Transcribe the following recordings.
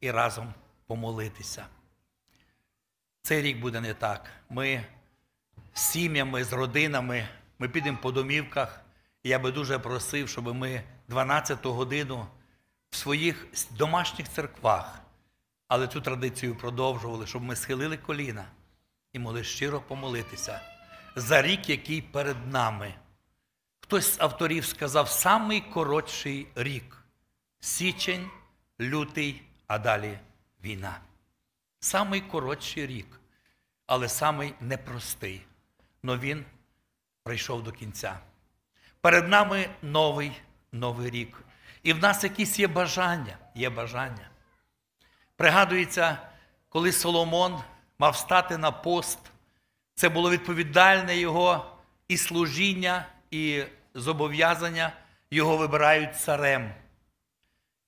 І разом помолитися. Цей рік буде не так. Ми з сім'ями, з родинами, ми підемо по домівках. я би дуже просив, щоб ми 12 ту годину в своїх домашніх церквах, але цю традицію продовжували, щоб ми схилили коліна і могли щиро помолитися за рік, який перед нами. Хтось з авторів сказав самий коротший рік січень лютий, а далі війна. Самий коротший рік, але самий непростий. Но він прийшов до кінця. Перед нами новий новий рік. І в нас якісь є бажання, є бажання. Пригадується, коли Соломон мав стати на пост, це було відповідальне його і служіння, і зобов'язання його вибирають царем.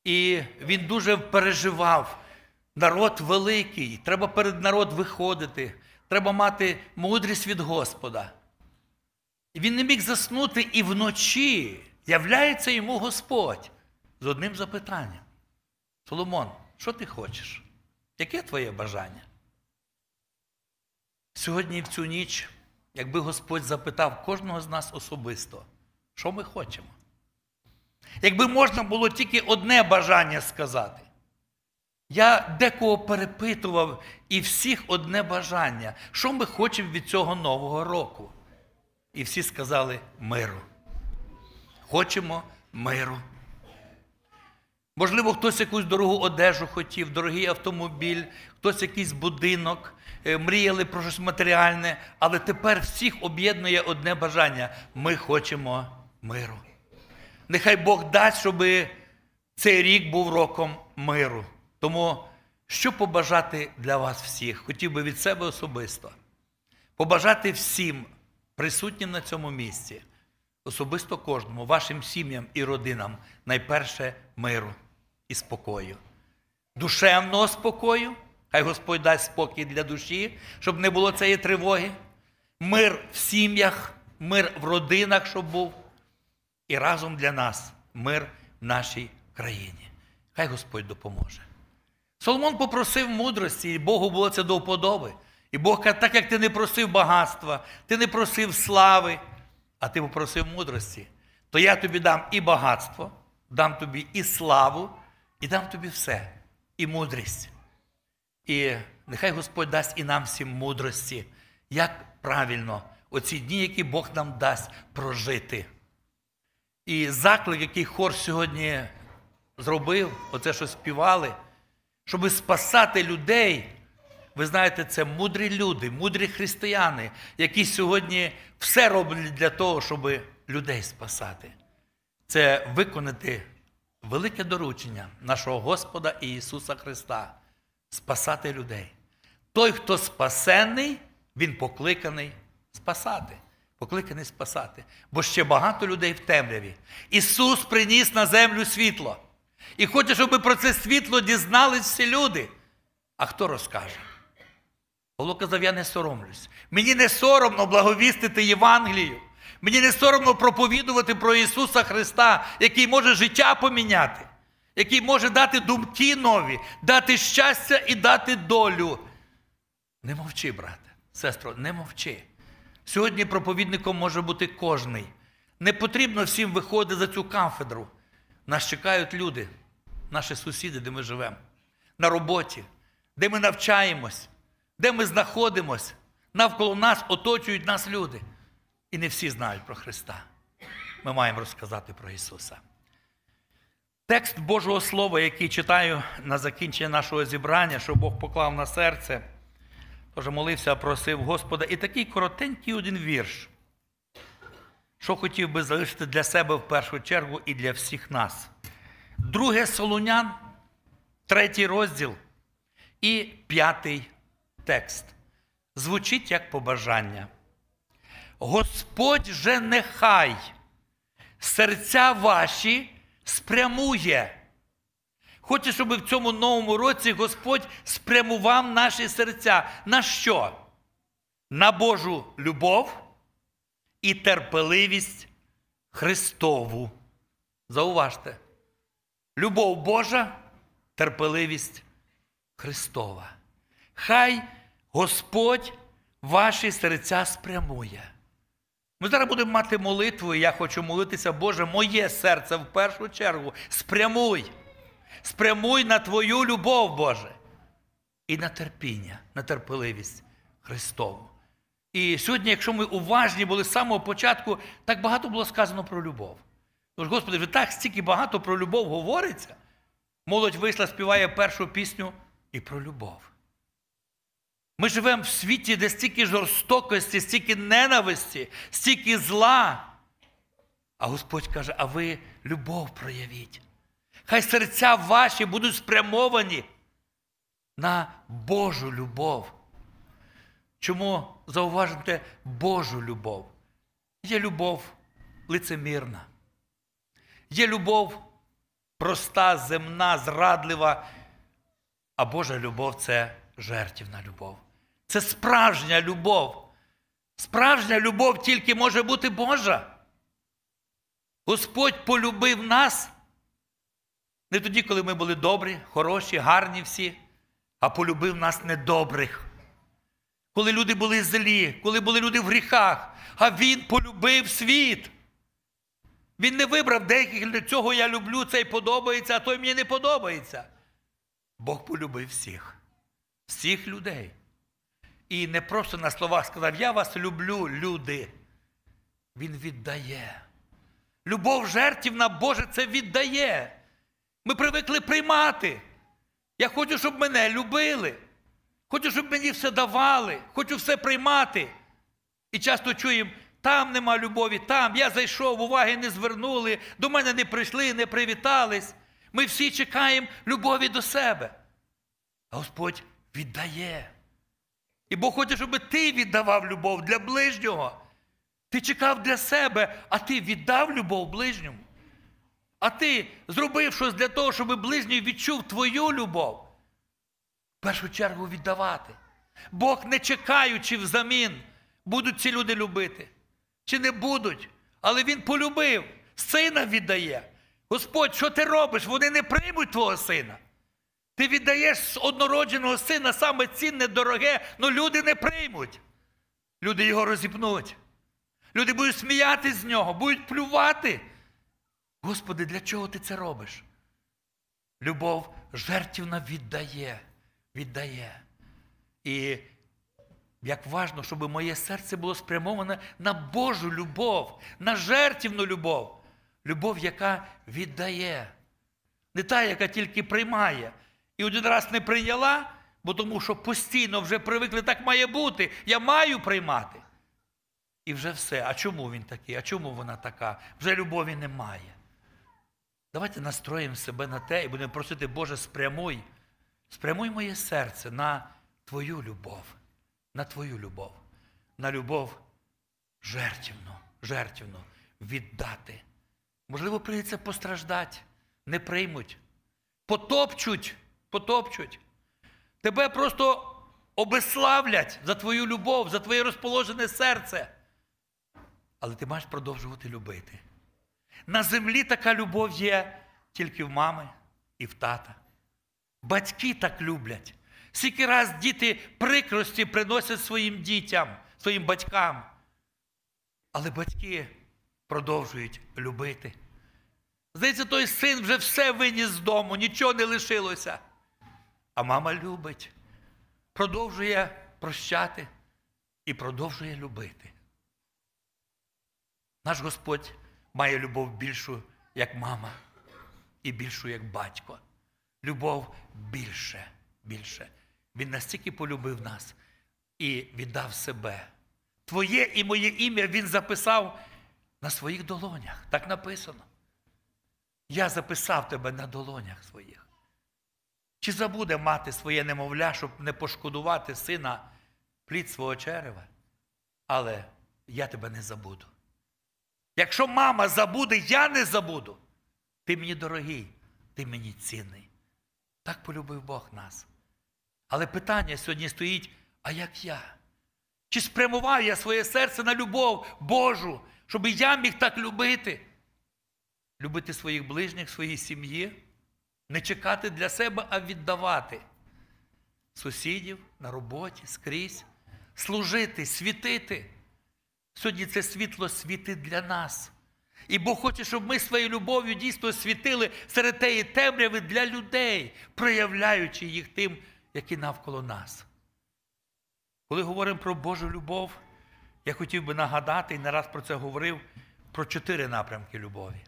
І він дуже переживав. Народ великий, треба перед народ виходити, треба мати мудрість від Господа. І він не міг заснути і вночі являється йому Господь з одним запитанням. Соломон, що ти хочеш? Яке твоє бажання? Сьогодні в цю ніч, якби Господь запитав кожного з нас особисто, що ми хочемо? Якби можна було тільки одне бажання сказати. Я декого перепитував і всіх одне бажання, що ми хочемо від цього нового року. І всі сказали миру. Хочемо миру. Можливо, хтось якусь дорогу одежу хотів, дорогий автомобіль, хтось якийсь будинок, е, мріяли про щось матеріальне, але тепер всіх об'єднує одне бажання ми хочемо миру нехай Бог дасть, щоб цей рік був роком миру. Тому що побажати для вас всіх, хотів би від себе особисто, побажати всім присутнім на цьому місці, особисто кожному, вашим сім'ям і родинам, найперше миру і спокою, душевного спокою. Хай Господь дасть спокій для душі, щоб не було цієї тривоги, мир в сім'ях, мир в родинах, щоб був і разом для нас мир в нашій країні. Хай Господь допоможе. Соломон попросив мудрості, і Богу було це до вподоби. І Бог каже, так як ти не просив багатства, ти не просив слави, а ти попросив мудрості, то я тобі дам і багатство, дам тобі і славу, і дам тобі все, і мудрість. І нехай Господь дасть і нам всім мудрості, як правильно оці дні, які Бог нам дасть прожити. І заклик, який хор сьогодні зробив, оце що співали, щоб спасати людей. Ви знаєте, це мудрі люди, мудрі християни, які сьогодні все роблять для того, щоб людей спасати. Це виконати велике доручення нашого Господа Ісуса Христа спасати людей. Той, хто спасений, Він покликаний спасати. Покликаний спасати, бо ще багато людей в темряві. Ісус приніс на землю світло. І хоче, щоб про це світло дізнались всі люди. А хто розкаже? Павло казав, я не соромлюсь. Мені не соромно благовістити Євангелію. Мені не соромно проповідувати про Ісуса Христа, який може життя поміняти, який може дати думки нові, дати щастя і дати долю. Не мовчи, брате, сестро, не мовчи. Сьогодні проповідником може бути кожний. Не потрібно всім виходити за цю кафедру. Нас чекають люди, наші сусіди, де ми живемо, на роботі, де ми навчаємось, де ми знаходимось. Навколо нас оточують нас люди. І не всі знають про Христа. Ми маємо розказати про Ісуса. Текст Божого Слова, який читаю на закінчення нашого зібрання, що Бог поклав на серце. Тож молився, просив Господа. І такий коротенький один вірш, що хотів би залишити для себе в першу чергу і для всіх нас. Друге Солунян, третій розділ і п'ятий текст. Звучить як побажання. Господь же нехай серця ваші спрямує Хоче, щоб в цьому новому році Господь спрямував наші серця. На що? На Божу любов і терпеливість Христову. Зауважте. Любов Божа, терпеливість Христова. Хай Господь ваші серця спрямує. Ми зараз будемо мати молитву, і я хочу молитися, Боже, моє серце в першу чергу. Спрямуй спрямуй на Твою любов, Боже, і на терпіння, на терпеливість Христову. І сьогодні, якщо ми уважні були з самого початку, так багато було сказано про любов. Тож, Господи, вже так стільки багато про любов говориться. Молодь вийшла, співає першу пісню і про любов. Ми живемо в світі, де стільки жорстокості, стільки ненависті, стільки зла. А Господь каже, а ви любов проявіть. Хай серця ваші будуть спрямовані на Божу любов. Чому зауважуйте Божу любов? Є любов лицемірна. Є любов проста, земна, зрадлива. А Божа любов це жертівна любов. Це справжня любов. Справжня любов тільки може бути Божа. Господь полюбив нас не тоді, коли ми були добрі, хороші, гарні всі, а полюбив нас недобрих. Коли люди були злі, коли були люди в гріхах, а Він полюбив світ. Він не вибрав деяких для цього я люблю, цей подобається, а той мені не подобається. Бог полюбив всіх, всіх людей. І не просто на словах сказав: Я вас люблю, люди. Він віддає. Любов жертівна Боже, це віддає. Ми привикли приймати. Я хочу, щоб мене любили. Хочу, щоб мені все давали, хочу все приймати. І часто чуємо, там нема любові, там я зайшов, уваги не звернули, до мене не прийшли, не привітались. Ми всі чекаємо любові до себе. А Господь віддає. І Бог хоче, щоб ти віддавав любов для ближнього. Ти чекав для себе, а ти віддав любов ближньому а ти зробив щось для того, щоб ближній відчув твою любов, в першу чергу віддавати. Бог, не чекаючи взамін, будуть ці люди любити. Чи не будуть, але Він полюбив, сина віддає. Господь, що ти робиш? Вони не приймуть твого сина. Ти віддаєш з однородженого сина саме цінне, дороге, але ну люди не приймуть. Люди його розіпнуть. Люди будуть сміятись з нього, будуть плювати. Господи, для чого ти це робиш? Любов жертівна віддає, віддає. І як важно, щоб моє серце було спрямоване на Божу любов, на жертівну любов. Любов, яка віддає, не та, яка тільки приймає. І один раз не прийняла, бо тому що постійно вже привикли, так має бути. Я маю приймати. І вже все. А чому він такий? А чому вона така? Вже любові немає. Давайте настроїмо себе на те і будемо просити, Боже, спрямуй, спрямуй моє серце на Твою любов, на Твою любов, на любов жертівну, жертівну віддати. Можливо, прийдеться постраждати, не приймуть, потопчуть, потопчуть. Тебе просто обеславлять за твою любов, за твоє розположене серце. Але ти маєш продовжувати любити. На землі така любов є тільки в мами і в тата. Батьки так люблять. Скільки раз діти прикрості приносять своїм дітям, своїм батькам. Але батьки продовжують любити. Здається, той син вже все виніс з дому, нічого не лишилося. А мама любить, продовжує прощати і продовжує любити. Наш Господь має любов більшу, як мама, і більшу, як батько. Любов більше, більше. Він настільки полюбив нас і віддав себе. Твоє і моє ім'я Він записав на своїх долонях. Так написано. Я записав тебе на долонях своїх. Чи забуде мати своє немовля, щоб не пошкодувати сина плід свого черева? Але я тебе не забуду. Якщо мама забуде, я не забуду. Ти мені дорогий, ти мені цінний. Так полюбив Бог нас. Але питання сьогодні стоїть: а як я? Чи спрямував я своє серце на любов Божу, щоб я міг так любити? Любити своїх ближніх, своїй сім'ї, не чекати для себе, а віддавати сусідів на роботі скрізь, служити, світити. Сьогодні це світло світить для нас. І Бог хоче, щоб ми своєю любов'ю дійсно світили серед тієї темряви для людей, проявляючи їх тим, які навколо нас. Коли говоримо про Божу любов, я хотів би нагадати, і не раз про це говорив, про чотири напрямки любові.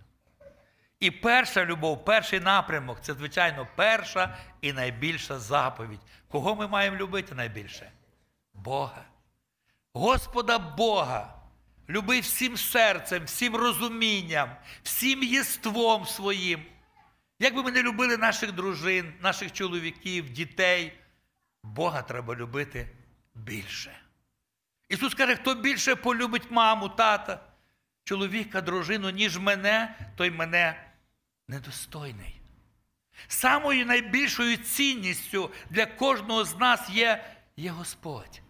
І перша любов, перший напрямок це, звичайно, перша і найбільша заповідь. Кого ми маємо любити найбільше? Бога. Господа Бога, люби всім серцем, всім розумінням, всім єством своїм. Як би ми не любили наших дружин, наших чоловіків, дітей, Бога треба любити більше. Ісус каже, хто більше полюбить маму, тата, чоловіка, дружину, ніж мене, той мене недостойний. Самою найбільшою цінністю для кожного з нас є, є Господь.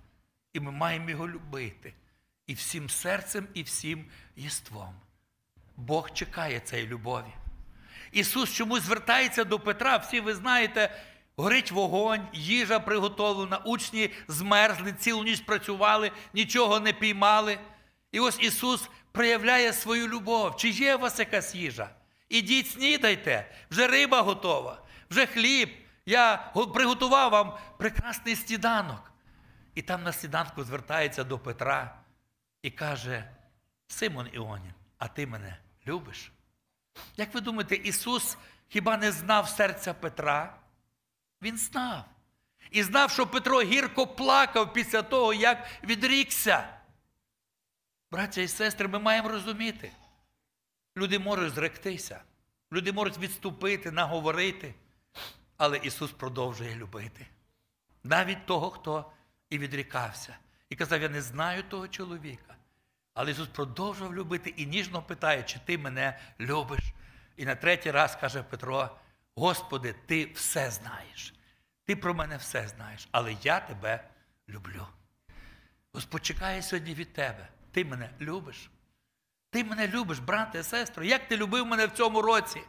І ми маємо його любити і всім серцем, і всім єством. Бог чекає цієї любові. Ісус чомусь звертається до Петра, всі ви знаєте, горить вогонь, їжа приготовлена, учні змерзли, цілу ніч працювали, нічого не піймали. І ось Ісус проявляє свою любов. Чи є у вас якась їжа? Ідіть, снідайте, вже риба готова, вже хліб. Я приготував вам прекрасний сніданок. І там на сніданку звертається до Петра і каже: Симон Іонін, а ти мене любиш? Як ви думаєте, Ісус хіба не знав серця Петра? Він знав. І знав, що Петро гірко плакав після того, як відрікся. Браття і сестри, ми маємо розуміти. Люди можуть зректися, люди можуть відступити, наговорити. Але Ісус продовжує любити навіть того, хто і відрікався. І казав: Я не знаю того чоловіка. Але Ісус продовжував любити і ніжно питає, чи ти мене любиш. І на третій раз каже Петро: Господи, ти все знаєш. Ти про мене все знаєш, але я тебе люблю. Господь чекає сьогодні від тебе. Ти мене любиш. Ти мене любиш, брате, сестро, як ти любив мене в цьому році?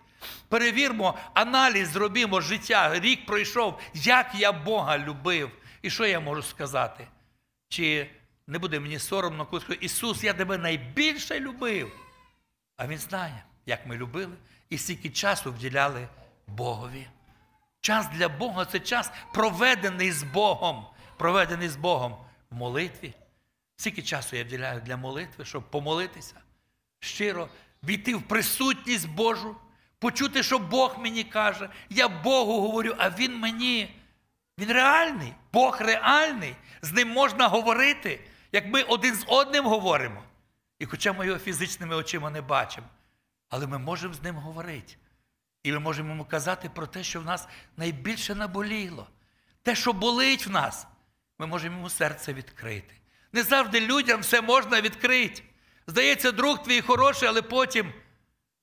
Перевірмо, аналіз зробімо життя. Рік пройшов, як я Бога любив. І що я можу сказати? Чи не буде мені соромно, коли скажу, Ісус, я тебе найбільше любив. А Він знає, як ми любили і скільки часу вділяли Богові. Час для Бога це час проведений з Богом, проведений з Богом в молитві. Скільки часу я вділяю для молитви, щоб помолитися щиро, війти в присутність Божу, почути, що Бог мені каже, я Богу говорю, а Він мені. Він реальний, Бог реальний, з ним можна говорити, як ми один з одним говоримо. І хоча ми його фізичними очима не бачимо, але ми можемо з ним говорити. І ми можемо йому казати про те, що в нас найбільше наболіло. Те, що болить в нас, ми можемо йому серце відкрити. Не завжди людям все можна відкрити. Здається, друг твій хороший, але потім,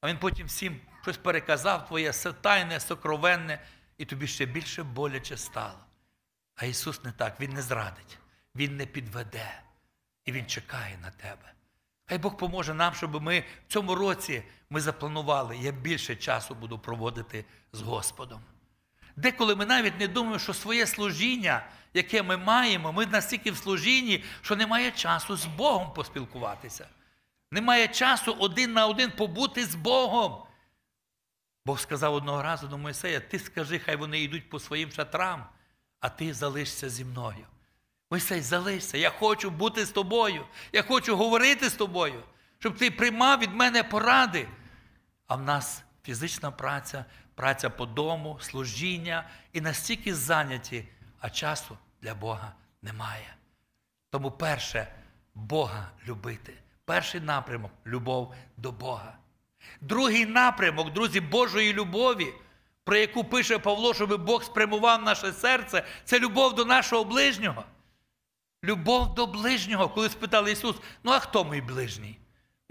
а він потім всім щось переказав, твоє тайне, сокровенне і тобі ще більше боляче стало. А Ісус не так, Він не зрадить, Він не підведе, і Він чекає на тебе. Хай Бог поможе нам, щоб ми в цьому році ми запланували, я більше часу буду проводити з Господом. Деколи ми навіть не думаємо, що своє служіння, яке ми маємо, ми настільки в служінні, що немає часу з Богом поспілкуватися. Немає часу один на один побути з Богом. Бог сказав одного разу до Моїсея, ти скажи, хай вони йдуть по своїм шатрам, а ти залишся зі мною. Мойсей, залишся, я хочу бути з тобою, я хочу говорити з тобою, щоб ти приймав від мене поради. А в нас фізична праця, праця по дому, служіння і настільки зайняті, а часу для Бога немає. Тому перше Бога любити, перший напрямок любов до Бога. Другий напрямок, друзі, Божої любові, про яку пише Павло, щоб Бог спрямував наше серце, це любов до нашого ближнього. Любов до ближнього, коли спитали Ісус, ну а хто мій ближній?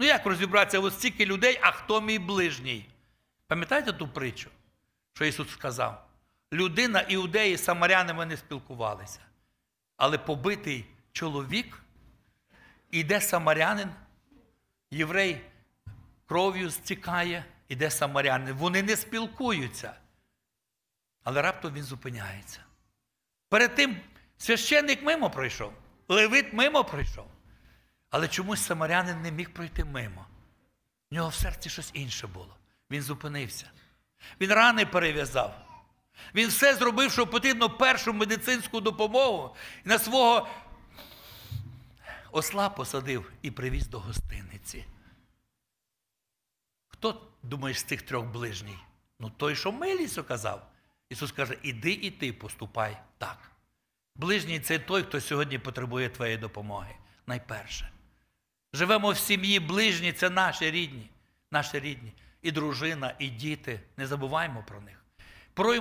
Ну як розібратися ось стільки людей, а хто мій ближній? Пам'ятаєте ту притчу, що Ісус сказав? Людина іудеї з самарянами не спілкувалися. Але побитий чоловік іде самарянин, єврей кров'ю стікає, іде самарянин. Вони не спілкуються. Але раптом він зупиняється. Перед тим священник мимо пройшов, левит мимо пройшов. Але чомусь самарянин не міг пройти мимо. В нього в серці щось інше було. Він зупинився. Він рани перев'язав. Він все зробив, що потрібно першу медицинську допомогу і на свого осла посадив і привіз до гостиниці хто думаєш з цих трьох ближній? Ну той, що милість казав. Ісус каже, іди і ти поступай так. Ближній це той, хто сьогодні потребує твоєї допомоги. Найперше. Живемо в сім'ї, ближні це наші рідні, наші рідні. І дружина, і діти. Не забуваємо про них.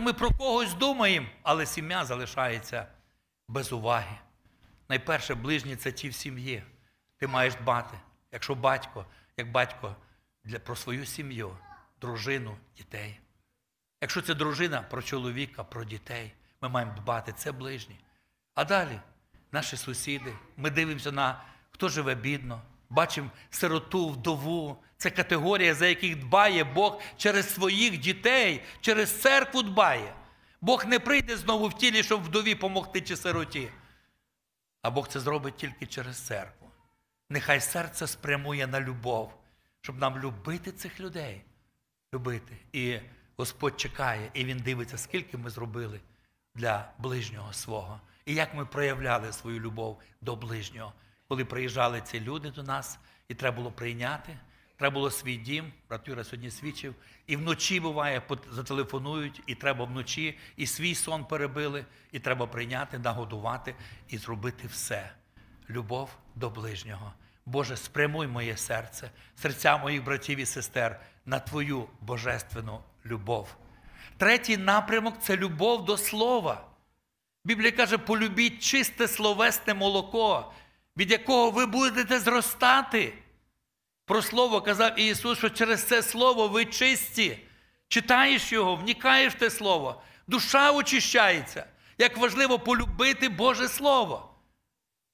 ми про когось думаємо, але сім'я залишається без уваги. Найперше, ближні це ті в сім'ї. Ти маєш дбати. Якщо батько, як батько для, про свою сім'ю, дружину, дітей. Якщо це дружина про чоловіка, про дітей, ми маємо дбати, це ближні. А далі наші сусіди, ми дивимося на хто живе бідно, бачимо сироту, вдову. Це категорія, за яких дбає Бог через своїх дітей, через церкву дбає. Бог не прийде знову в тілі, щоб вдові помогти чи сироті. А Бог це зробить тільки через церкву. Нехай серце спрямує на любов щоб нам любити цих людей. Любити. І Господь чекає, і Він дивиться, скільки ми зробили для ближнього свого. І як ми проявляли свою любов до ближнього, коли приїжджали ці люди до нас, і треба було прийняти, треба було свій дім, брат Юра сьогодні свідчив. І вночі буває, зателефонують, і треба вночі, і свій сон перебили, і треба прийняти, нагодувати і зробити все. Любов до ближнього. Боже, спрямуй моє серце, серця моїх братів і сестер на Твою божественну любов. Третій напрямок це любов до слова. Біблія каже, полюбіть чисте словесне молоко, від якого ви будете зростати. Про слово казав Ісус, що через це слово ви чисті, читаєш Його, внікаєш те слово, душа очищається. Як важливо полюбити Боже Слово.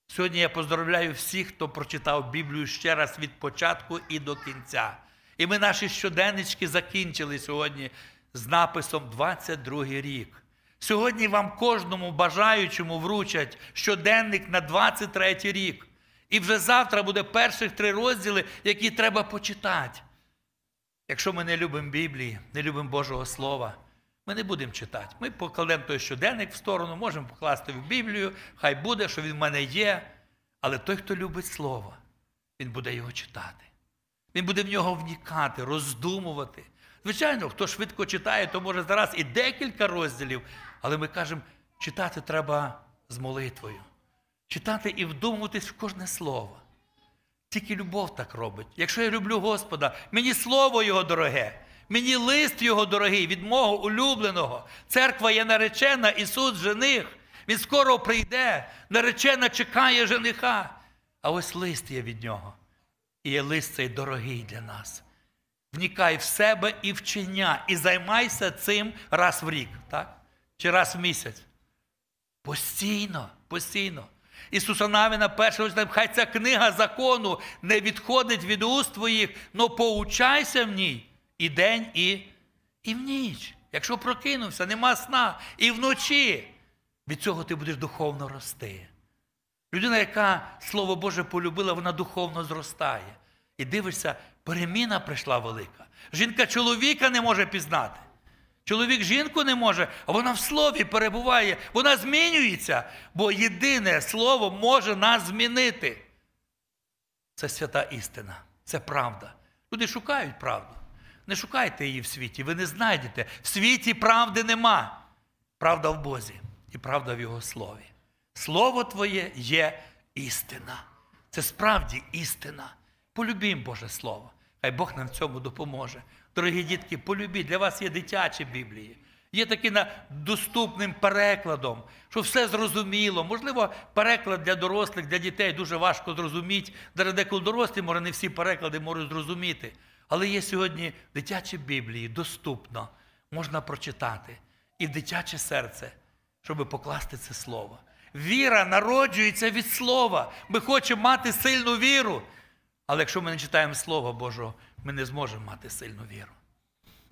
Сьогодні я поздравляю всіх, хто прочитав Біблію ще раз від початку і до кінця. І ми наші щоденнички закінчили сьогодні з написом 22 рік. Сьогодні вам кожному бажаючому вручать щоденник на 23 рік. І вже завтра буде перших три розділи, які треба почитати. Якщо ми не любимо Біблії, не любимо Божого Слова. Ми не будемо читати. Ми покладемо той щоденник в сторону, можемо покласти в Біблію, хай буде, що він в мене є. Але той, хто любить Слово, він буде його читати. Він буде в нього вникати, роздумувати. Звичайно, хто швидко читає, то може зараз і декілька розділів, але ми кажемо, читати треба з молитвою, читати і вдумуватись в кожне слово. Тільки любов так робить. Якщо я люблю Господа, мені слово Його дороге. Мені лист його дорогий від мого улюбленого. Церква є наречена, Ісус жених. Він скоро прийде, наречена чекає жениха. А ось лист є від нього. І є лист цей дорогий для нас. Внікай в себе і вчення, і займайся цим раз в рік, так? чи раз в місяць. Постійно, постійно. Ісуса Навіна, першого читає, хай ця книга закону не відходить від уст твоїх, але поучайся в ній і день, і, і в ніч. Якщо прокинувся, нема сна, і вночі. Від цього ти будеш духовно рости. Людина, яка Слово Боже полюбила, вона духовно зростає. І дивишся, переміна прийшла велика. Жінка чоловіка не може пізнати. Чоловік жінку не може, а вона в слові перебуває, вона змінюється, бо єдине слово може нас змінити. Це свята істина, це правда. Люди шукають правду. Не шукайте її в світі, ви не знайдете. В світі правди нема. Правда в Бозі і правда в Його Слові. Слово Твоє є істина. Це справді істина. Полюбім Боже Слово. Хай Бог нам в цьому допоможе. Дорогі дітки, полюбіть. Для вас є дитячі Біблії. Є такі на доступним перекладом, що все зрозуміло. Можливо, переклад для дорослих, для дітей дуже важко зрозуміти. Деколи дорослі, може, не всі переклади можуть зрозуміти. Але є сьогодні в дитячі Біблії, доступно, можна прочитати і в дитяче серце, щоб покласти це слово. Віра народжується від слова. Ми хочемо мати сильну віру. Але якщо ми не читаємо Слово Божого, ми не зможемо мати сильну віру.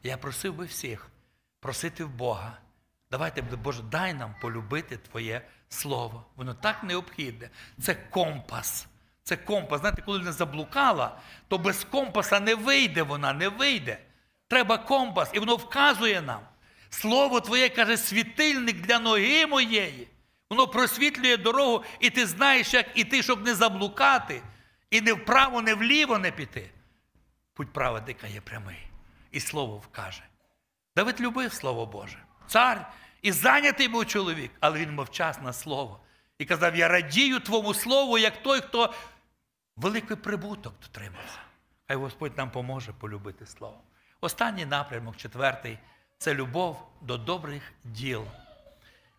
Я просив би всіх просити в Бога. Давайте, Боже, дай нам полюбити Твоє Слово. Воно так необхідне. Це компас. Це компас. Знаєте, коли не заблукала, то без компаса не вийде вона, не вийде. Треба компас, і воно вказує нам. Слово Твоє каже, світильник для ноги моєї. Воно просвітлює дорогу, і ти знаєш, як іти, щоб не заблукати, і не вправо, не вліво не піти. Путь праведника є прямий. І слово вкаже. Давид любив Слово Боже. Цар і зайнятий був чоловік, але він мовчав на слово. І казав: Я радію Твому слову, як той, хто великий прибуток дотримався. Хай Господь нам поможе полюбити Слово. Останній напрямок, четвертий це любов до добрих діл.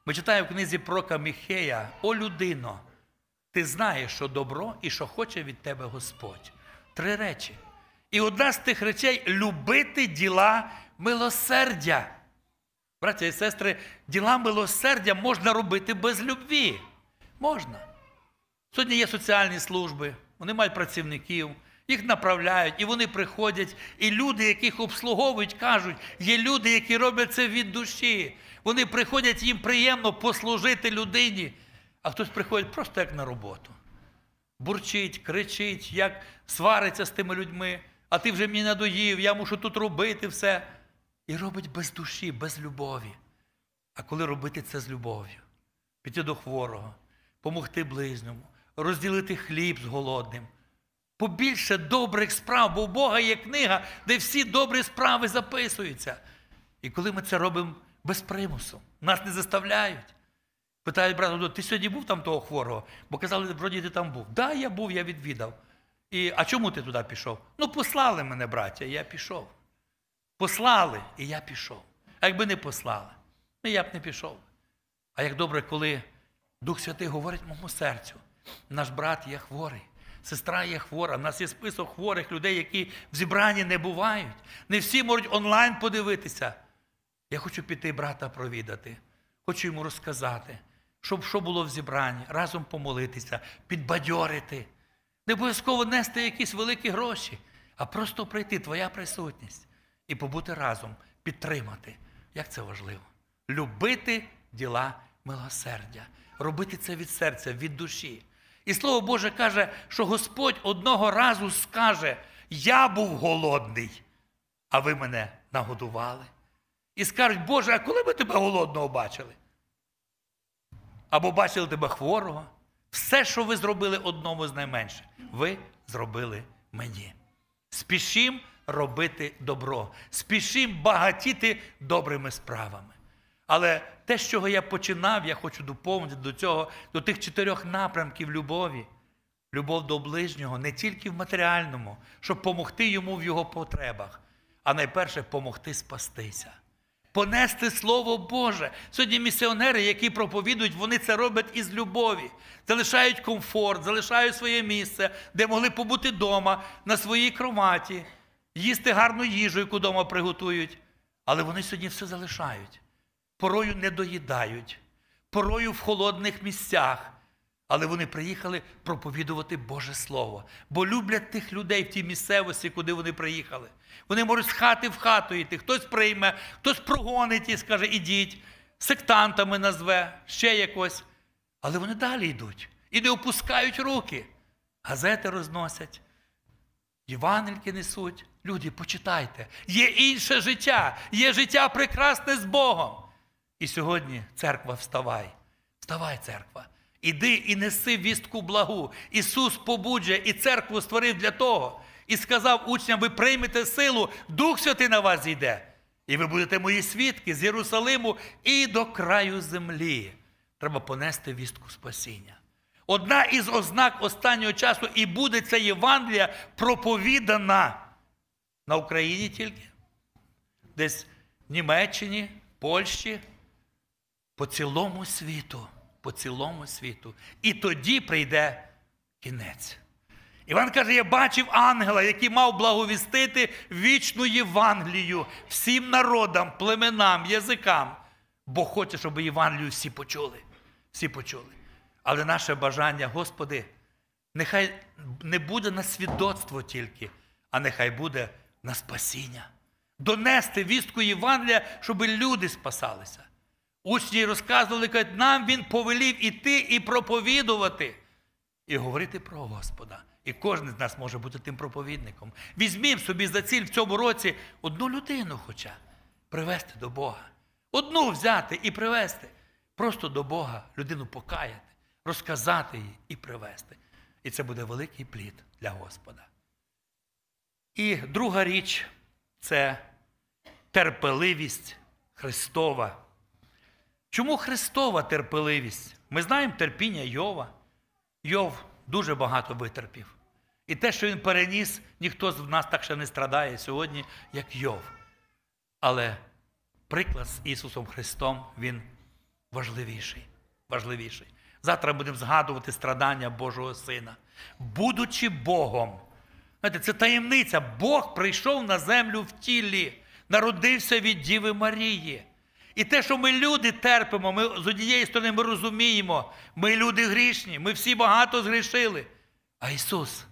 Ми читаємо в книзі Прока Міхея, о людино, ти знаєш, що добро і що хоче від тебе Господь. Три речі. І одна з тих речей любити діла милосердя. Браття і сестри, діла милосердя можна робити без любві. Можна. Сьогодні є соціальні служби, вони мають працівників, їх направляють, і вони приходять. І люди, яких обслуговують, кажуть, є люди, які роблять це від душі. Вони приходять, їм приємно послужити людині, а хтось приходить просто як на роботу. Бурчить, кричить, як свариться з тими людьми, а ти вже мені надоїв, я мушу тут робити все. І робить без душі, без любові. А коли робити це з любов'ю? Піти до хворого, помогти ближньому, розділити хліб з голодним. Побільше добрих справ, бо у Бога є книга, де всі добрі справи записуються. І коли ми це робимо без примусу, нас не заставляють. Питають брата, ти сьогодні був там того хворого? Бо казали, вроді ти там був. Да, я був, я відвідав. І, А чому ти туди пішов? Ну, послали мене, браття, і я пішов. Послали, і я пішов. А якби не послали, ну я б не пішов. А як добре, коли Дух Святий говорить моєму серцю, наш брат є хворий, сестра є хвора. У нас є список хворих людей, які в зібранні не бувають. Не всі можуть онлайн подивитися. Я хочу піти брата провідати, хочу йому розказати, щоб що було в зібранні, разом помолитися, підбадьорити. Не обов'язково нести якісь великі гроші, а просто прийти твоя присутність і побути разом, підтримати. Як це важливо? Любити діла милосердя, робити це від серця, від душі. І Слово Боже каже, що Господь одного разу скаже: Я був голодний, а ви мене нагодували. І скажуть, Боже, а коли ми тебе голодного бачили? Або бачили тебе хворого? Все, що ви зробили одному з найменше, ви зробили мені. Спішім робити добро, спішім багатіти добрими справами. Але те, з чого я починав, я хочу доповнити до цього, до тих чотирьох напрямків любові. Любов до ближнього не тільки в матеріальному, щоб помогти йому в його потребах, а найперше помогти спастися, понести Слово Боже. Сьогодні місіонери, які проповідують, вони це роблять із любові, залишають комфорт, залишають своє місце, де могли побути вдома, на своїй кроваті, їсти гарну їжу, яку вдома приготують. Але вони сьогодні все залишають порою не доїдають, порою в холодних місцях. Але вони приїхали проповідувати Боже Слово, бо люблять тих людей в тій місцевості, куди вони приїхали. Вони можуть з хати в хату йти, хтось прийме, хтось прогонить і скаже, ідіть, сектантами назве, ще якось. Але вони далі йдуть і не опускають руки. Газети розносять, Євангельки несуть. Люди, почитайте, є інше життя, є життя прекрасне з Богом. І сьогодні церква вставай. Вставай, церква. Іди і неси вістку благу. Ісус побудже і церкву створив для того. І сказав учням, ви приймете силу, Дух Святий на вас йде. І ви будете мої свідки з Єрусалиму і до краю землі. Треба понести вістку спасіння. Одна із ознак останнього часу і буде ця Євангелія проповідана на Україні тільки, десь в Німеччині, Польщі по цілому світу, по цілому світу. І тоді прийде кінець. Іван каже: я бачив ангела, який мав благовістити вічну Євангелію всім народам, племенам, язикам. Бо хоче, щоб Євангелію всі почули. Всі почули. Але наше бажання, Господи, нехай не буде на свідоцтво тільки, а нехай буде на спасіння. Донести вістку Євангелія, щоб люди спасалися. Учні розказували, кажуть, нам він повелів іти і проповідувати, і говорити про Господа. І кожен з нас може бути тим проповідником. Візьмім собі за ціль в цьому році одну людину, хоча привести до Бога. Одну взяти і привести. Просто до Бога людину покаяти, розказати їй і привести. І це буде великий плід для Господа. І друга річ це терпеливість Христова. Чому Христова терпеливість? Ми знаємо терпіння Йова. Йов дуже багато витерпів. І те, що він переніс, ніхто з нас так ще не страдає сьогодні, як Йов. Але приклад з Ісусом Христом, Він важливіший. важливіший. Завтра будемо згадувати страдання Божого Сина, будучи Богом. Знаєте, Це таємниця. Бог прийшов на землю в тілі, народився від Діви Марії. І те, що ми люди терпимо, ми з однієї сторони ми розуміємо, ми люди грішні, ми всі багато згрішили. А Ісус.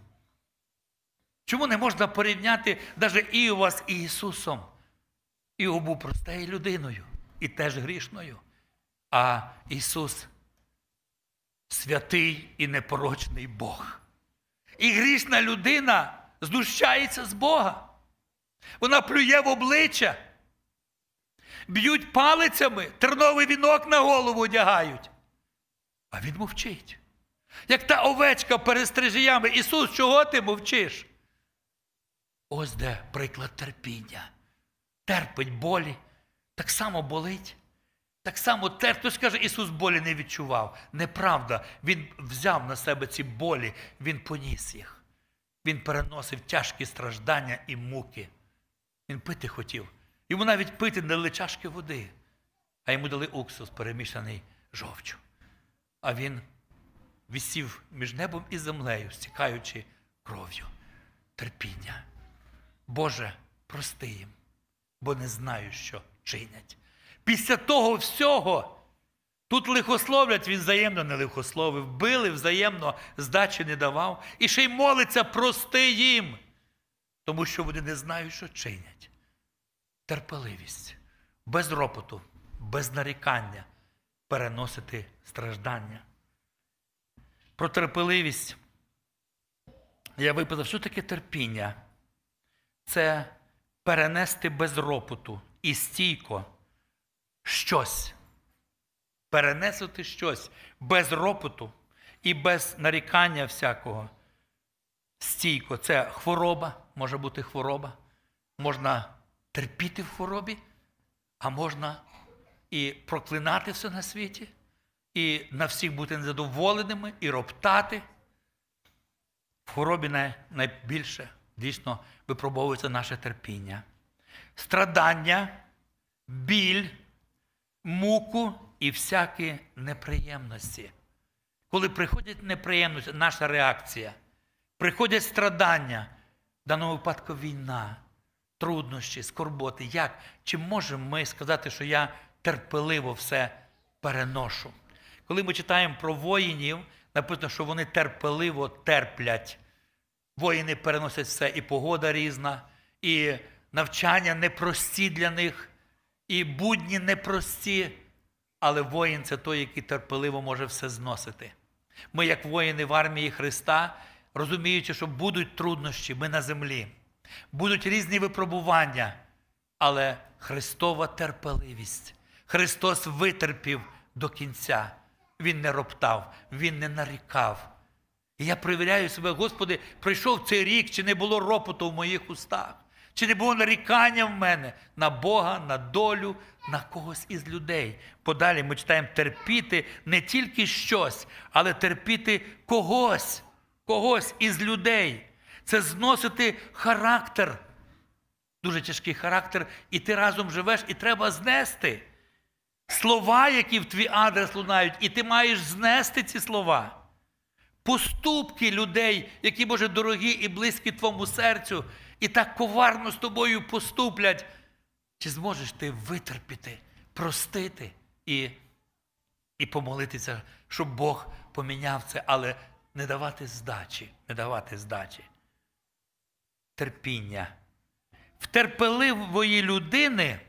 Чому не можна порівняти навіть і у Ісусом? І був простою людиною, і теж грішною. А Ісус святий і непорочний Бог. І грішна людина знущається з Бога. Вона плює в обличчя б'ють палицями, терновий вінок на голову одягають. А він мовчить. Як та овечка перед стрижіями, Ісус, чого ти мовчиш? Ось де приклад терпіння. Терпить болі, так само болить. Так само терпить. хтось каже, Ісус болі не відчував. Неправда, Він взяв на себе ці болі, Він поніс їх. Він переносив тяжкі страждання і муки. Він пити хотів. Йому навіть пити не дали чашки води, а йому дали уксус, перемішаний жовчу. А він висів між небом і землею, стікаючи кров'ю, терпіння. Боже, прости їм, бо не знаю, що чинять. Після того всього тут лихословлять, він взаємно не лихословив, били взаємно, здачі не давав. І ще й молиться прости їм, тому що вони не знають, що чинять терпеливість, без ропоту, без нарікання переносити страждання. Про терпеливість я виписав, що таке терпіння? Це перенести без ропоту і стійко щось. перенести щось без ропоту і без нарікання всякого. Стійко. Це хвороба, може бути хвороба. Можна терпіти в хворобі, а можна і проклинати все на світі, і на всіх бути незадоволеними, і роптати. В хворобі найбільше дійсно випробовується наше терпіння. Страдання, біль, муку і всякі неприємності. Коли приходять неприємності, наша реакція, приходять страдання, в даному випадку війна, труднощі, скорботи. Як? Чи можемо ми сказати, що я терпеливо все переношу? Коли ми читаємо про воїнів, написано, що вони терпеливо терплять. Воїни переносять все, і погода різна, і навчання непрості для них, і будні непрості. Але воїн це той, який терпеливо може все зносити. Ми, як воїни в армії Христа, розуміючи, що будуть труднощі, ми на землі будуть різні випробування, але Христова терпеливість. Христос витерпів до кінця. Він не роптав, Він не нарікав. І я перевіряю себе, Господи, пройшов цей рік, чи не було ропоту в моїх устах, чи не було нарікання в мене на Бога, на долю, на когось із людей. Подалі ми читаємо терпіти не тільки щось, але терпіти когось, когось із людей це зносити характер, дуже тяжкий характер, і ти разом живеш, і треба знести слова, які в твій адрес лунають, і ти маєш знести ці слова. Поступки людей, які, Боже, дорогі і близькі твоєму серцю, і так коварно з тобою поступлять. Чи зможеш ти витерпіти, простити і і помолитися, щоб Бог поміняв це, але не давати здачі, не давати здачі терпіння. В терпеливої людини,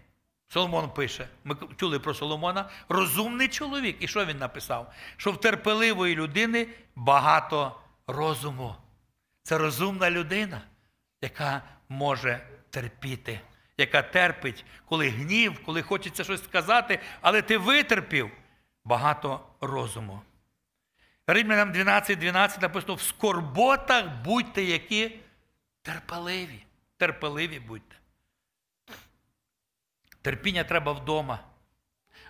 Соломон пише, ми чули про Соломона, розумний чоловік. І що він написав? Що в терпеливої людини багато розуму. Це розумна людина, яка може терпіти, яка терпить, коли гнів, коли хочеться щось сказати, але ти витерпів багато розуму. Римлянам 12, 12 написано: в скорботах будьте які Терпеливі, терпеливі будьте. Терпіння треба вдома.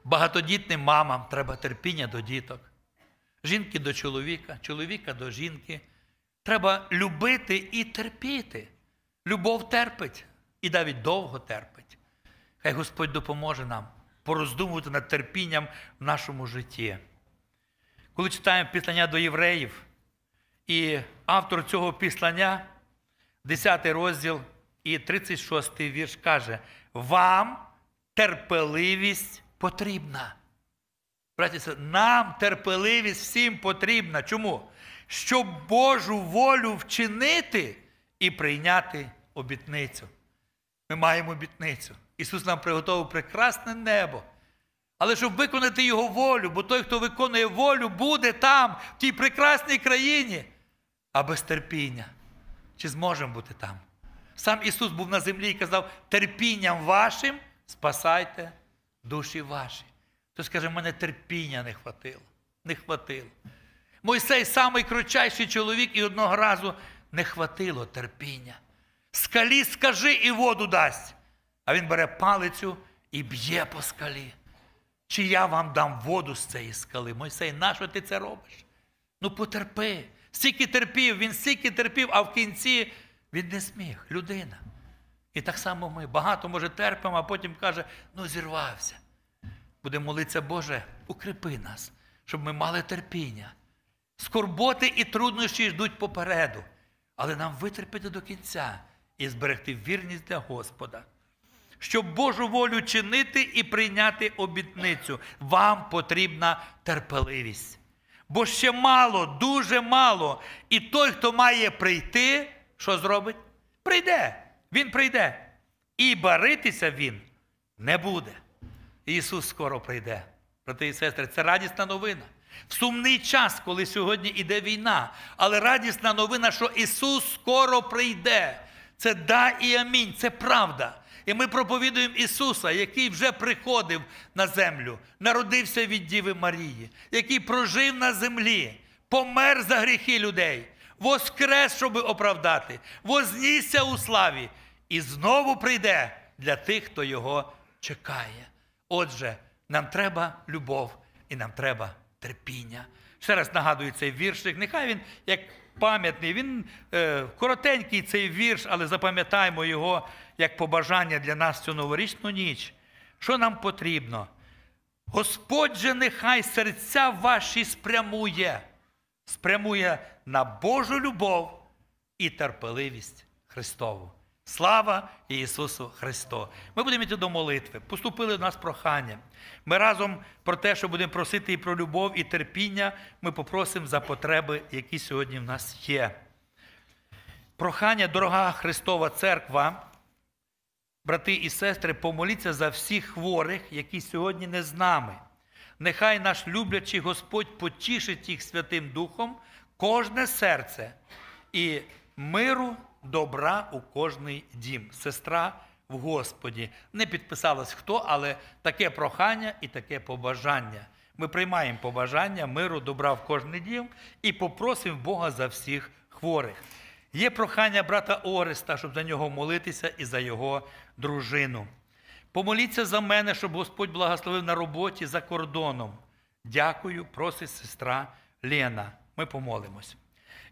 Багатодітним мамам треба терпіння до діток. Жінки до чоловіка, чоловіка до жінки. Треба любити і терпіти. Любов терпить і навіть довго терпить. Хай Господь допоможе нам пороздумувати над терпінням в нашому житті. Коли читаємо післання до євреїв, і автор цього пісня. 10 розділ і 36 вірш каже, вам терпеливість потрібна. Братіся, нам терпеливість всім потрібна. Чому? Щоб Божу волю вчинити і прийняти обітницю. Ми маємо обітницю. Ісус нам приготував прекрасне небо. Але щоб виконати Його волю, бо той, хто виконує волю, буде там, в тій прекрасній країні, а без терпіння чи зможемо бути там. Сам Ісус був на землі і казав, терпінням вашим спасайте душі ваші. То скаже, мене терпіння не хватило. Не хватило. Мойсей самий кручайший чоловік, і одного разу не хватило терпіння. Скалі скажи і воду дасть. А він бере палицю і б'є по скалі. Чи я вам дам воду з цієї скали? Мойсей, нащо ти це робиш? Ну потерпи. Стільки терпів, він стільки терпів, а в кінці він не зміг. Людина. І так само ми багато, може, терпимо, а потім каже, ну зірвався. Буде молитися, Боже, укрепи нас, щоб ми мали терпіння. Скорботи і труднощі йдуть попереду, але нам витерпіти до кінця і зберегти вірність для Господа. Щоб Божу волю чинити і прийняти обітницю, вам потрібна терпеливість. Бо ще мало, дуже мало. І той, хто має прийти, що зробить? Прийде. Він прийде. І баритися він не буде. Ісус скоро прийде. Брати і сестри, це радісна новина. В сумний час, коли сьогодні йде війна, але радісна новина, що Ісус скоро прийде. Це да і амінь, це правда. І ми проповідуємо Ісуса, який вже приходив на землю, народився від Діви Марії, який прожив на землі, помер за гріхи людей, воскрес, щоб оправдати, вознісся у славі і знову прийде для тих, хто його чекає. Отже, нам треба любов і нам треба терпіння. Ще раз нагадую цей віршик. Нехай він як пам'ятний, він е, коротенький цей вірш, але запам'ятаємо його як побажання для нас цю новорічну ніч. Що нам потрібно? Господь же нехай серця ваші спрямує, спрямує на Божу любов і терпеливість Христову. Слава Ісусу Христу! Ми будемо йти до молитви. Поступили в нас прохання. Ми разом про те, що будемо просити і про любов, і терпіння, ми попросимо за потреби, які сьогодні в нас є. Прохання, дорога Христова Церква, брати і сестри, помоліться за всіх хворих, які сьогодні не з нами. Нехай наш люблячий Господь потішить їх Святим Духом, кожне серце і миру добра у кожний дім. Сестра в Господі. Не підписалось хто, але таке прохання і таке побажання. Ми приймаємо побажання миру, добра в кожний дім і попросимо Бога за всіх хворих. Є прохання брата Ореста, щоб за нього молитися і за його дружину. Помоліться за мене, щоб Господь благословив на роботі за кордоном. Дякую, просить сестра Лена. Ми помолимось.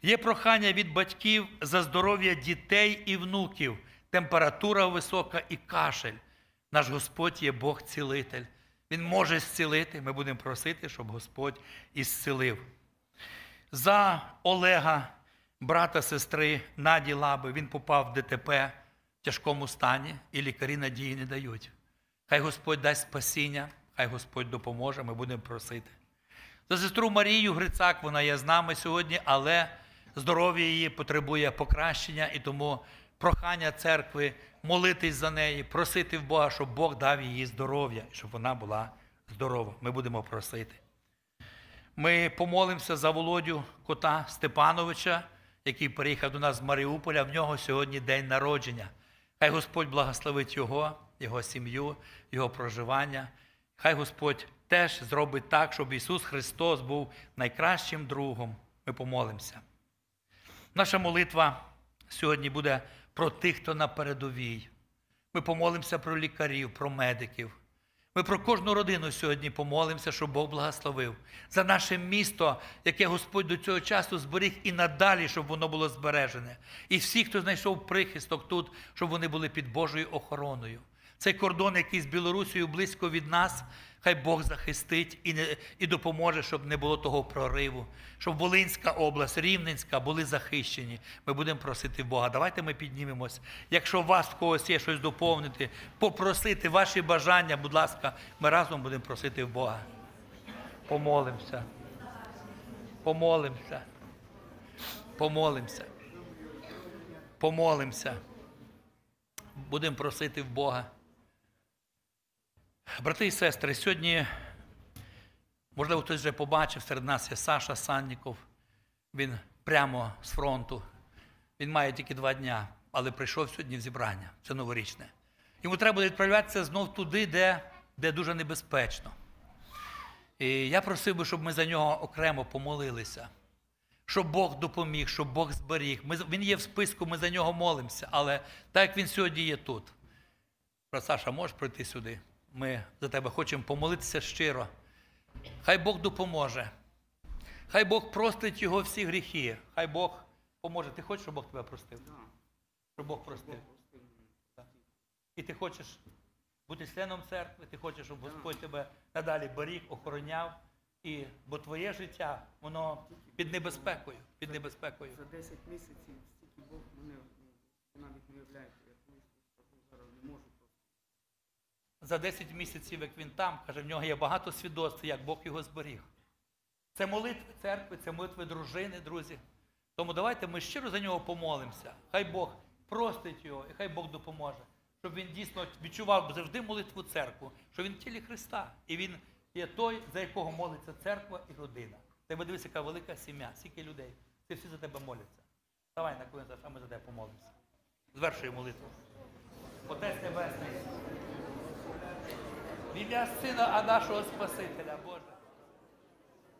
Є прохання від батьків за здоров'я дітей і внуків, температура висока і кашель. Наш Господь є Бог цілитель. Він може зцілити. Ми будемо просити, щоб Господь і За Олега, брата, сестри Наді Лаби, він попав в ДТП в тяжкому стані, і лікарі надії не дають. Хай Господь дасть спасіння, хай Господь допоможе, ми будемо просити. За сестру Марію Грицак, вона є з нами сьогодні, але здоров'я її потребує покращення і тому прохання церкви молитись за неї, просити в Бога, щоб Бог дав її здоров'я, щоб вона була здорова. Ми будемо просити. Ми помолимося за Володю Кота Степановича, який приїхав до нас з Маріуполя. В нього сьогодні день народження. Хай Господь благословить його, його сім'ю, його проживання. Хай Господь теж зробить так, щоб Ісус Христос був найкращим другом. Ми помолимося. Наша молитва сьогодні буде про тих, хто на передовій. Ми помолимося про лікарів, про медиків. Ми про кожну родину сьогодні помолимося, щоб Бог благословив за наше місто, яке Господь до цього часу зберіг і надалі, щоб воно було збережене. І всі, хто знайшов прихисток тут, щоб вони були під Божою охороною. Цей кордон, який з Білорусією близько від нас, хай Бог захистить і не, і допоможе, щоб не було того прориву, щоб Волинська область, Рівненська були захищені. Ми будемо просити Бога. Давайте ми піднімемось. Якщо у вас в когось є щось доповнити, попросити ваші бажання, будь ласка, ми разом будемо просити в Бога. Помолимося. Помолимося. Помолимося. Помолимося. Будемо просити в Бога. Брати і сестри, сьогодні, можливо, хтось вже побачив, серед нас є Саша Санніков. Він прямо з фронту. Він має тільки два дня, але прийшов сьогодні в зібрання, це новорічне. Йому треба буде відправлятися знов туди, де де дуже небезпечно. І я просив би, щоб ми за нього окремо помолилися, щоб Бог допоміг, щоб Бог зберіг. Ми, Він є в списку, ми за нього молимося, але так як він сьогодні є тут. Саша, можеш прийти сюди? Ми за тебе хочемо помолитися щиро. Хай Бог допоможе. Хай Бог простить його всі гріхи. Хай Бог поможе. Ти хочеш, щоб Бог тебе простив? Щоб Бог простив. І ти хочеш бути членом церкви, ти хочеш, щоб Господь тебе надалі беріг, охороняв. І, Бо твоє життя, воно під небезпекою. під небезпекою. За 10 місяців стільки Бог мене ну, навіть не уявляє. за 10 місяців, як він там, каже, в нього є багато свідоцтв, як Бог його зберіг. Це молитви церкви, це молитви дружини, друзі. Тому давайте ми щиро за нього помолимося. Хай Бог простить його і хай Бог допоможе, щоб він дійсно відчував завжди молитву церкву, що він в тілі Христа. І він є той, за якого молиться церква і родина. Тебе дивись, яка велика сім'я, скільки людей. Ти всі за тебе моляться. Давай на коліна, а ми за тебе помолимося. Звершує молитву. Отець Небесний в ім'я Сина, а нашого Спасителя Боже.